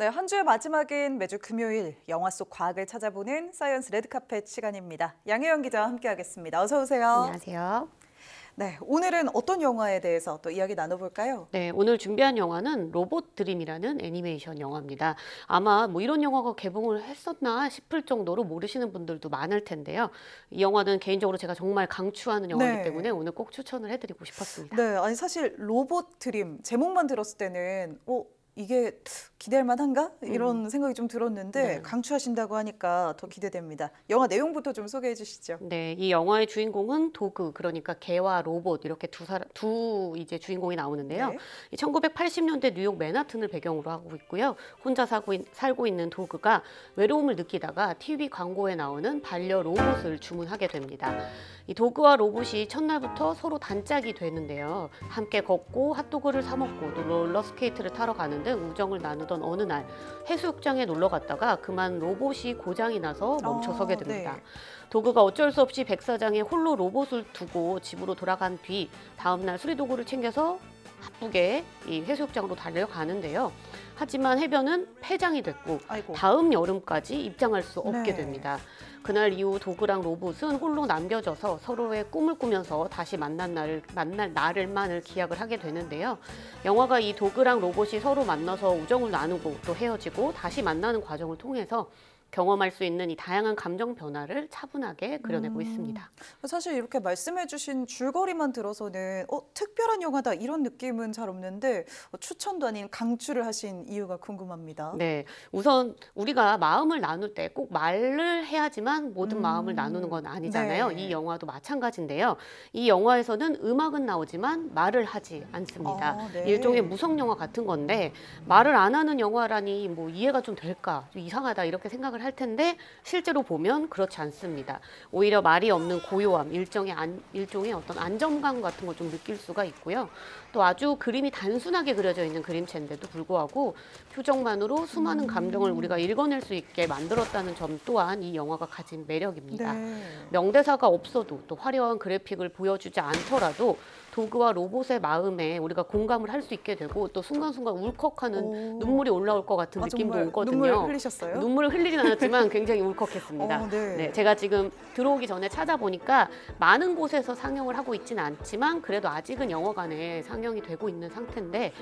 네, 한 주의 마지막인 매주 금요일 영화 속 과학을 찾아보는 사이언스 레드카펫 시간입니다. 양혜영 기자와 함께하겠습니다. 어서 오세요. 안녕하세요. 네, 오늘은 어떤 영화에 대해서 또 이야기 나눠볼까요? 네, 오늘 준비한 영화는 로봇 드림이라는 애니메이션 영화입니다. 아마 뭐 이런 영화가 개봉을 했었나 싶을 정도로 모르시는 분들도 많을 텐데요. 이 영화는 개인적으로 제가 정말 강추하는 영화이기 네. 때문에 오늘 꼭 추천을 해드리고 싶었습니다. 네, 아니 사실 로봇 드림 제목만 들었을 때는 뭐 이게 기대할 만한가 이런 음. 생각이 좀 들었는데 네. 강추하신다고 하니까 더 기대됩니다. 영화 내용부터 좀 소개해 주시죠. 네, 이 영화의 주인공은 도그 그러니까 개와 로봇 이렇게 두 사람 두 이제 주인공이 나오는데요. 네. 1980년대 뉴욕 맨하튼을 배경으로 하고 있고요. 혼자 사고 있, 살고 있는 도그가 외로움을 느끼다가 TV 광고에 나오는 반려 로봇을 주문하게 됩니다. 이 도그와 로봇이 첫날부터 서로 단짝이 되는데요. 함께 걷고 핫도그를 사 먹고 롤러 스케이트를 타러 가는데 동안은 우정을 나누던 어느 날 해수욕장에 놀러 갔다가 그만 로봇이 고장이 나서 멈춰서게 아, 네. 됩니다. 어, 네. 도구가 어쩔 수 없이 백사장에 홀로 로봇을 두고 집으로 돌아간 뒤 다음날 수리도구를 챙겨서 바쁘게 이 해수욕장으로 달려가는데요. 하지만 해변은 폐장이 됐고 아이고. 다음 여름까지 입장할 수 없게 네. 됩니다. 그날 이후 도그랑 로봇은 홀로 남겨져서 서로의 꿈을 꾸면서 다시 만난 날 만날 날을만을 기약을 하게 되는데요. 영화가 이 도그랑 로봇이 서로 만나서 우정을 나누고 또 헤어지고 다시 만나는 과정을 통해서 경험할 수 있는 이 다양한 감정 변화를 차분하게 그려내고 음. 있습니다. 사실 이렇게 말씀해주신 줄거리만 들어서는 어, 특별한 영화다 이런 느낌은 잘 없는데 어, 추천도 아닌 강추를 하신 이유가 궁금합니다. 네, 우선 우리가 마음을 나눌 때 꼭 말을 해야지만 모든 음. 마음을 나누는 건 아니잖아요. 네. 이 영화도 마찬가지인데요. 이 영화에서는 음악은 나오지만 말을 하지 않습니다. 아, 네. 일종의 무성 영화 같은 건데 말을 안 하는 영화라니 뭐 이해가 좀 될까 좀 이상하다 이렇게 생각을. 생각을 할 텐데 실제로 보면 그렇지 않습니다. 오히려 말이 없는 고요함, 일종의 안, 일종의 어떤 안정감 같은 걸좀 느낄 수가 있고요. 또 아주 그림이 단순하게 그려져 있는 그림체인데도 불구하고 표정만으로 수많은 음. 감정을 우리가 읽어낼 수 있게 만들었다는 점 또한 이 영화가 가진 매력입니다. 네. 명대사가 없어도 또 화려한 그래픽을 보여주지 않더라도 도구와 로봇의 마음에 우리가 공감을 할 수 있게 되고 또 순간순간 울컥하는 오. 눈물이 올라올 것 같은 아, 느낌도 정말 오거든요. 눈물 흘리셨어요? 눈물을 흘리진 않았지만 굉장히 울컥했습니다. 어, 네. 네, 제가 지금 들어오기 전에 찾아보니까 많은 곳에서 상영을 하고 있지는 않지만 그래도 아직은 영화관에 상영이 되고 있는 상태인데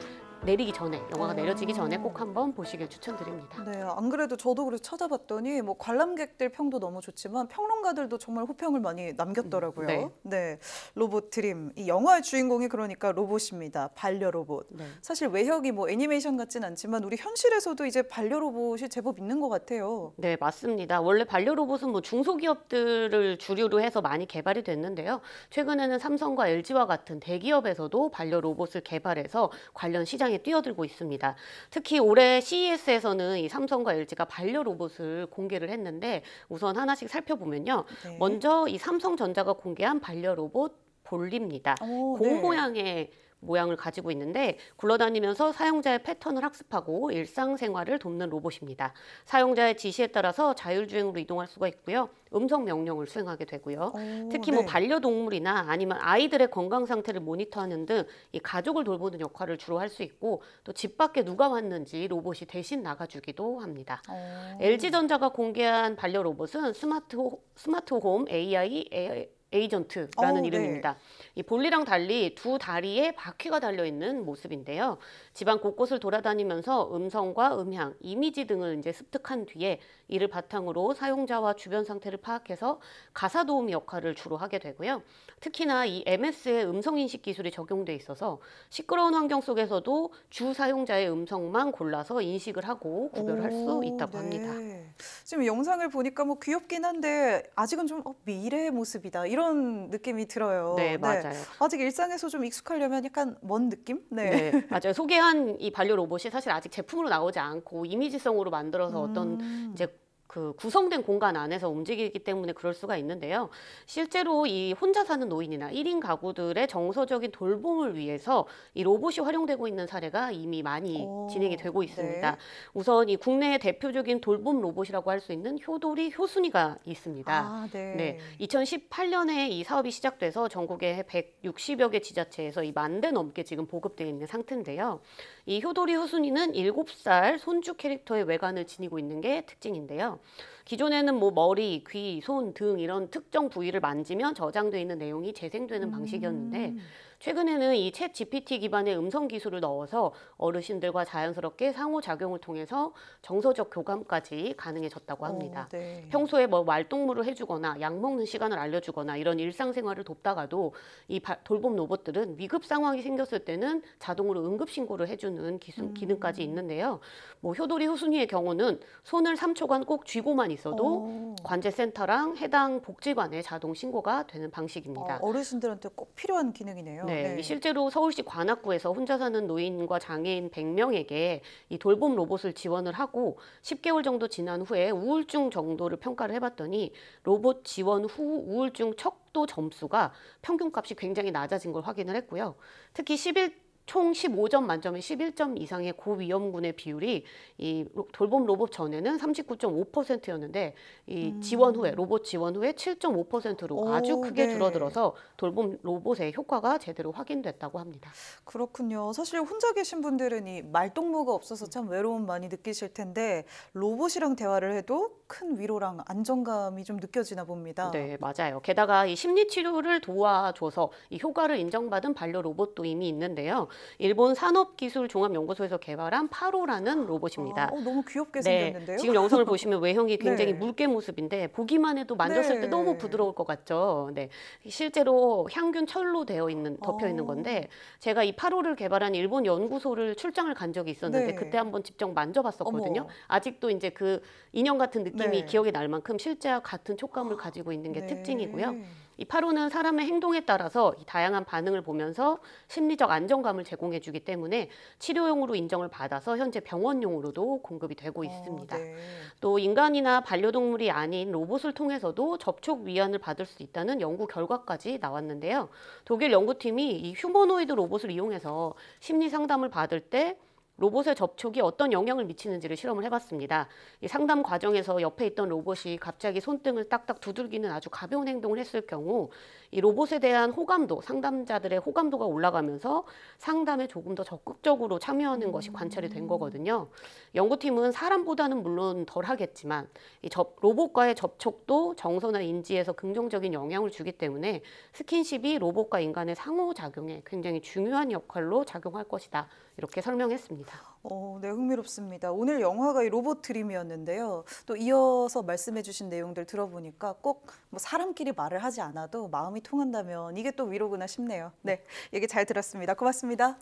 내리기 전에 영화가 음. 내려지기 전에 꼭 한번 보시길 추천드립니다. 네, 안 그래도 저도 그래서 찾아봤더니 뭐 관람객들 평도 너무 좋지만 평론가들도 정말 호평을 많이 남겼더라고요. 음, 네. 네 로봇 드림 이 영화의 주인공이 그러니까 로봇입니다. 반려 로봇. 네. 사실 외형이 뭐 애니메이션 같진 않지만 우리 현실에서도 이제 반려 로봇이 제법 있는 것 같아요. 네, 맞습니다. 원래 반려 로봇은 뭐 중소기업들을 주류로 해서 많이 개발이 됐는데요. 최근에는 삼성과 LG와 같은 대기업에서도 반려 로봇을 개발해서 관련 시장 시장에 뛰어들고 있습니다. 특히 올해 CES에서는 이 삼성과 LG가 반려 로봇을 공개를 했는데 우선 하나씩 살펴보면요. 네. 먼저 이 삼성전자가 공개한 반려 로봇 볼리입니다. 공 네. 모양의 모양을 가지고 있는데 굴러다니면서 사용자의 패턴을 학습하고 일상생활을 돕는 로봇입니다. 사용자의 지시에 따라서 자율주행으로 이동할 수가 있고요. 음성 명령을 수행하게 되고요. 오, 특히 뭐 네. 반려동물이나 아니면 아이들의 건강 상태를 모니터하는 등 이 가족을 돌보는 역할을 주로 할 수 있고 또 집 밖에 누가 왔는지 로봇이 대신 나가주기도 합니다. 오. LG전자가 공개한 반려 로봇은 스마트 스마트 홈 AI 에이전트라는 오, 어, 네. 이름입니다. 네. 이 볼리랑 달리 두 다리에 바퀴가 달려 있는 모습인데요. 집안 곳곳을 돌아다니면서 음성과 음향, 이미지 등을 이제 습득한 뒤에 이를 바탕으로 사용자와 주변 상태를 파악해서 가사 도우 역할을 주로 하게 되고요. 특히나 이 MS의 음성 인식 기술이 적용돼 있어서 시끄러운 환경 속에서도 주 사용자의 음성만 골라서 인식을 하고 구별할 오, 수 있다고 네. 합니다. 지금 영상을 보니까 뭐 귀엽긴 한데 아직은 좀 어, 미래의 모습이다 이런 느낌이 들어요. 네, 네. 맞아요. 아직 일상에서 좀 익숙하려면 약간 먼 느낌? 네. 네, 맞아요. 소개한 이 반려 로봇이 사실 아직 제품으로 나오지 않고 이미지성으로 만들어서 어떤 음. 이제 그 구성된 공간 안에서 움직이기 때문에 그럴 수가 있는데요. 실제로 이 혼자 사는 노인이나 일인 가구들의 정서적인 돌봄을 위해서 이 로봇이 활용되고 있는 사례가 이미 많이 오, 어, 진행이 되고 네. 있습니다. 네. 우선 이 국내의 대표적인 돌봄 로봇이라고 할 수 있는 효돌이 효순이가 있습니다. 아, 네. 네. 2018년에 이 사업이 시작돼서 전국의 160여 개 지자체에서 이만대 넘게 지금 보급되어 있는 상태인데요. 이 효돌이 후순이는 7살 손주 캐릭터의 외관을 지니고 있는 게 특징인데요. 기존에는 뭐 머리, 귀, 손, 등 이런 특정 부위를 만지면 저장돼 있는 내용이 재생되는 음. 방식이었는데 최근에는 이 챗 GPT 기반의 음성 기술을 넣어서 어르신들과 자연스럽게 상호작용을 통해서 정서적 교감까지 가능해졌다고 어, 합니다. 오, 네. 평소에 뭐 말동무를 해주거나 약 먹는 시간을 알려주거나 이런 일상생활을 돕다가도 이 바, 돌봄 로봇들은 위급 상황이 생겼을 때는 자동으로 응급신고를 해주는 기수, 음. 기능까지 있는데요. 뭐 효돌이 후순위의 경우는 손을 3초간 꼭 쥐고만 있어도 오. 어. 관제센터랑 해당 복지관에 자동 신고가 되는 방식입니다. 어, 르신들한테꼭 필요한 기능이네요. 네, 네. 실제로 서울시 관악구에서 혼자 사는 노인과 장애인 100명에게 이 돌봄 로봇을 지원을 하고 10개월 정도 지난 후에 우울증 정도를 평가를 해봤더니 로봇 지원 후 우울증 척도 점수가 평균값이 굉장히 낮아진 걸 확인을 했고요. 특히 11총 15점 만점에 11점 이상의 고위험군의 비율이 이 돌봄 로봇 전에는 39.5%였는데 이 음. 지원 후에 로봇 지원 후에 7.5%로 아주 크게 네. 줄어들어서 돌봄 로봇의 효과가 제대로 확인됐다고 합니다. 그렇군요. 사실 혼자 계신 분들은 이 말동무가 없어서 참 외로움 많이 느끼실 텐데 로봇이랑 대화를 해도 큰 위로랑 안정감이 좀 느껴지나 봅니다. 네, 맞아요. 게다가 이 심리 치료를 도와줘서 이 효과를 인정받은 반려 로봇도 이미 있는데요. 일본 산업기술종합연구소에서 개발한 파로라는 로봇입니다. 아, 어, 너무 귀엽게 네, 생겼는데요? 지금 영상을 보시면 외형이 네. 굉장히 네. 묽게 모습인데 보기만 해도 만졌을 네. 때 너무 부드러울 것 같죠. 네, 실제로 향균 철로 되어 있는 덮여 있는 아. 건데 제가 이 파로를 개발한 일본 연구소를 출장을 간 적이 있었는데 네. 그때 한번 직접 만져봤었거든요. 어머. 아직도 이제 그 인형 같은 느낌이 네. 기억에 날 만큼 실제와 같은 촉감을 가지고 있는 게 네. 특징이고요. 이 파로는 사람의 행동에 따라서 다양한 반응을 보면서 심리적 안정감을 제공해 주기 때문에 치료용으로 인정을 받아서 현재 병원용으로도 공급이 되고 어, 있습니다. 어, 네. 또 인간이나 반려동물이 아닌 로봇을 통해서도 접촉 위안을 받을 수 있다는 연구 결과까지 나왔는데요. 독일 연구팀이 이 휴머노이드 로봇을 이용해서 심리 상담을 받을 때 로봇의 접촉이 어떤 영향을 미치는지를 실험을 해봤습니다. 상담 과정에서 옆에 있던 로봇이 갑자기 손등을 딱딱 두들기는 아주 가벼운 행동을 했을 경우 이 로봇에 대한 호감도, 상담자들의 호감도가 올라가면서 상담에 조금 더 적극적으로 참여하는 것이 관찰이 된 거거든요. 연구팀은 사람보다는 물론 덜 하겠지만 이 접, 로봇과의 접촉도 정서나 인지에서 긍정적인 영향을 주기 때문에 스킨십이 로봇과 인간의 상호작용에 굉장히 중요한 역할로 작용할 것이다. 이렇게 설명했습니다. 같습니다. 어, 네, 흥미롭습니다. 오늘 영화가 이 로봇 드림이었는데요. 또 이어서 말씀해주신 내용들 들어보니까 꼭 뭐 사람끼리 말을 하지 않아도 마음이 통한다면 이게 또 위로구나 싶네요. 네, 얘기 잘 들었습니다. 고맙습니다.